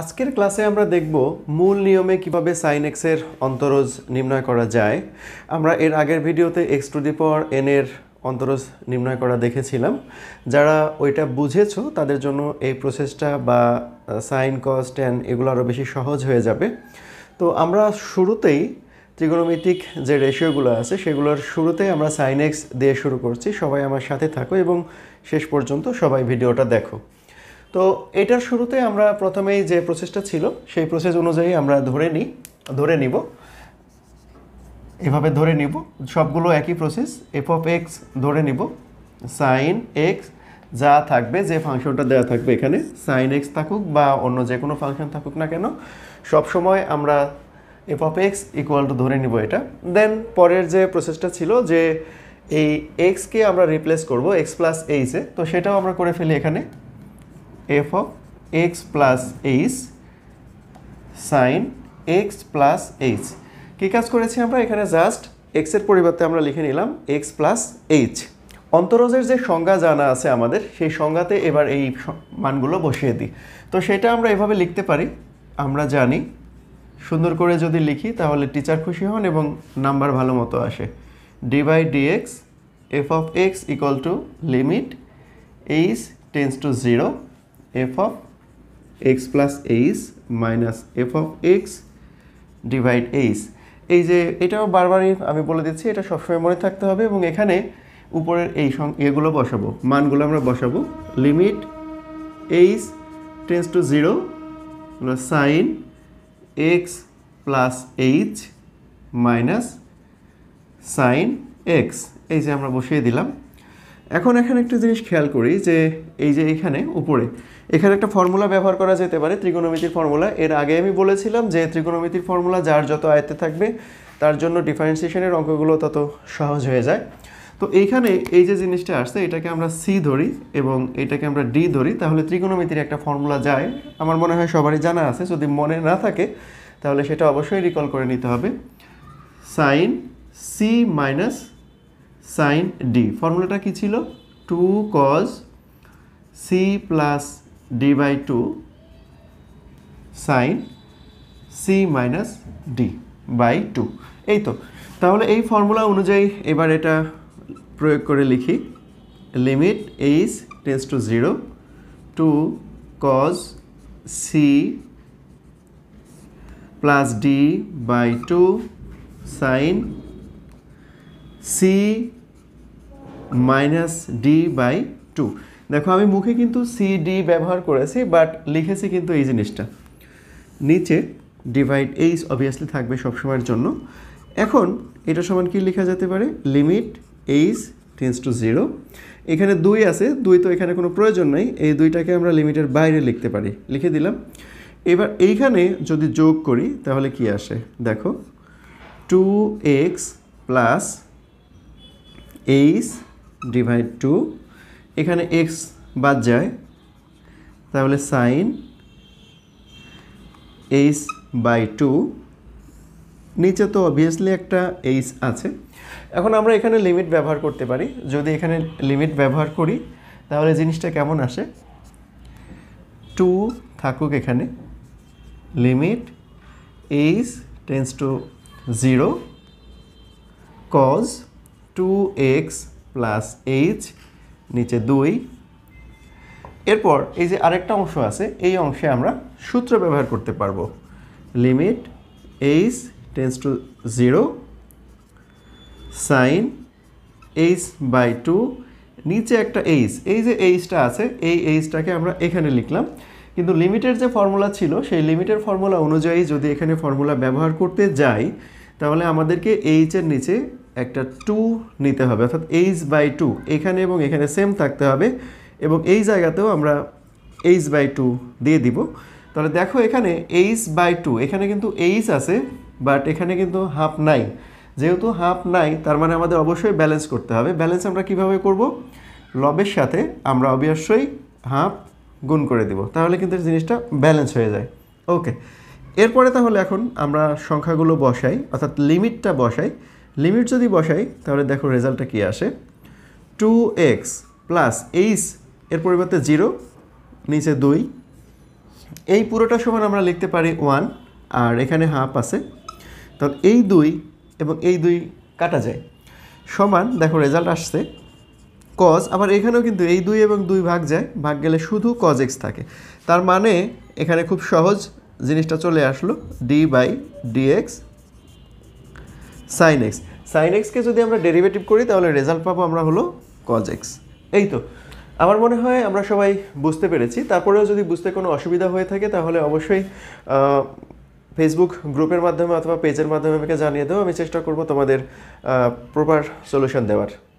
আজকের ক্লাসে আমরা দেখব মূল নিয়মে কিভাবে সাইন এক্সের অন্তরজ নির্ণয় করা যায় আমরা এর আগের ভিডিওতে x to the power n এর অন্তরজ নির্ণয় করা দেখেছিলাম যারা ওইটা বুঝেছ তাদের জন্য এই প্রসেসটা বা সাইন কস ট্যান এগুলো আরও বেশি সহজ হয়ে যাবে তো আমরা শুরুতেই ত্রিগোনোমেট্রিক যে রেশিওগুলো আছে সেগুলোর শুরুতে আমরা সাইন এক্স দিয়ে শুরু করছি সবাই আমার সাথে থাকো এবং শেষ পর্যন্ত সবাই ভিডিওটা দেখো তো এটার শুরুতে আমরা প্রথমেই যে প্রসেসটা ছিল সেই প্রসেস অনুযায়ী আমরা ধরে নিই ধরে নিব এভাবে ধরে নিব সবগুলো একই প্রসেস এফ অফ এক্স ধরে নিব সাইন এক্স যা থাকবে যে ফাংশনটা দেওয়া থাকবে এখানে সাইন এক্স থাকুক বা অন্য যে কোনো ফাংশন থাকুক না কেন সবসময় আমরা f of x equal to ধরে নিব এটা দেন পরের যে প্রসেসটা ছিল যে এই এক্সকে আমরা রিপ্লেস করব এক্স প্লাস এইচে তো সেটাও আমরা করে ফেলি এখানে f of x plus h sine x plus h কী কাজ করেছি আমরা এখানে জাস্ট এক্সের পরিবর্তে আমরা লিখে নিলাম এক্স প্লাস এইচ অন্তরজের যে সংজ্ঞা জানা আছে আমাদের সেই সংজ্ঞাতে এবার এই মানগুলো বসিয়ে দিই তো সেটা আমরা এভাবে লিখতে পারি আমরা জানি সুন্দর করে যদি লিখি তাহলে টিচার খুশি হন এবং নাম্বার ভালো মতো আসে d by dx f of x equal to limit h tends to zero f of x plus h minus f of x divide h এই যে এটাও বারবারই আমি বলে দিচ্ছি এটা সবসময় মনে থাকতে হবে এবং এখানে উপরের এই এগুলো বসাবো মানগুলো আমরা বসাবো limit h tends to zero sine x plus h minus sine x এই যে আমরা বসিয়ে দিলাম এখন এখানে একটা জিনিস খেয়াল করি যে এই যে এখানে উপরে এখানে একটা ফর্মুলা ব্যবহার করা যেতে পারে ত্রিকোণমিতির ফর্মুলা এর আগে আমি বলেছিলাম যে ত্রিকোণমিতির ফর্মুলা যার যত আয়ত্তে থাকবে তার জন্য ডিফারেন্সিয়েশনের অঙ্কগুলো তত সহজ হয়ে যায় তো এইখানে এই যে জিনিসটা আসছে এটাকে আমরা সি ধরি এবং এটাকে আমরা ডি ধরি তাহলে ত্রিকোণমিতির একটা ফর্মুলা যায় আমার মনে হয় সবারই জানা আছে যদি মনে না থাকে তাহলে সেটা অবশ্যই রিকল করে নিতে হবে sine c minus sine d ফর্মুলাটা কী ছিল two cos c plus d by two sine c minus d by two এই তো তাহলে এই ফর্মুলা অনুযায়ী এবার এটা প্রয়োগ করে লিখি limit h tends to zero two cos c plus d by two sine c minus d by two দেখো আমি মুখে কিন্তু সি ডি ব্যবহার করেছি বাট লিখেছি কিন্তু এই জিনিসটা নিচে ডিভাইড এইচ অবভিয়াসলি থাকবে সবসময়ের জন্য এখন এটা সমান কি লেখা যেতে পারে limit h tends to zero এখানে দুই আছে দুই তো এখানে কোনো প্রয়োজন নাই এই দুইটাকে আমরা লিমিটের বাইরে লিখতে পারি লিখে দিলাম এবার এইখানে যদি যোগ করি তাহলে কি আসে দেখো two x plus h divide two এখানে এক্স বাদ যায় তাহলে সাইন এইচ বাই টু নিচে তো অবভিয়াসলি একটা এইচ আছে এখন আমরা এখানে লিমিট ব্যবহার করতে পারি যদি এখানে লিমিট ব্যবহার করি তাহলে জিনিসটা কেমন আসে টু থাকুক এখানে limit h tends to zero cos two x plus h নিচে দুই এরপর এই যে আরেকটা অংশ আছে এই অংশে আমরা সূত্র ব্যবহার করতে পারবো limit h tends to zero sine h by two নিচে একটা এইচ এই যে এইচটা আছে এই এইচটাকে আমরা এখানে লিখলাম কিন্তু লিমিটের যে ফর্মুলা ছিল সেই লিমিটের ফর্মুলা অনুযায়ী যদি এখানে ফর্মুলা ব্যবহার করতে যাই তাহলে আমাদেরকে এইচের নিচে একটা টু নিতে হবে অর্থাৎ এইচ বাই টু এখানে এবং এখানে সেম থাকতে হবে এবং এই জায়গাতেও আমরা এইচ বাই টু দিয়ে দিব তাহলে দেখো এখানে এইচ বাই টু এখানে কিন্তু এইচ আছে বাট এখানে কিন্তু হাফ নাই যেহেতু হাফ নাই তার মানে আমাদের অবশ্যই ব্যালেন্স করতে হবে ব্যালেন্স আমরা কিভাবে করব লবের সাথে আমরা অবশ্যই হাফ গুণ করে দিব তাহলে কিন্তু জিনিসটা ব্যালেন্স হয়ে যায় ওকে এরপরে তাহলে এখন আমরা সংখ্যাগুলো বসাই অর্থাৎ লিমিটটা বসাই লিমিট যদি বসাই তাহলে দেখো রেজাল্টটা কী আসে টু এক্স প্লাস এইচ এর পরিবর্তে জিরো নিচে দুই এই পুরোটা সমান আমরা লিখতে পারি ওয়ান আর এখানে হাফ আছে তাহলে এই দুই এবং এই দুই কাটা যায় সমান দেখো রেজাল্ট আসছে কজ আবার এখানেও কিন্তু এই দুই এবং দুই ভাগ যায় ভাগ গেলে শুধু কজ এক্স থাকে তার মানে এখানে খুব সহজ জিনিসটা চলে আসলো d by d x sine x sine এক্সকে যদি আমরা ডেরিভেটিভ করি তাহলে রেজাল্ট পাবো আমরা হলো কজ এক্স এই তো আমার মনে হয় আমরা সবাই বুঝতে পেরেছি তারপরেও যদি বুঝতে কোনো অসুবিধা হয়ে থাকে তাহলে অবশ্যই ফেসবুক গ্রুপের মাধ্যমে অথবা পেজের মাধ্যমে আমাকে জানিয়ে দেবো আমি চেষ্টা করব তোমাদের প্রপার সলিউশন দেওয়ার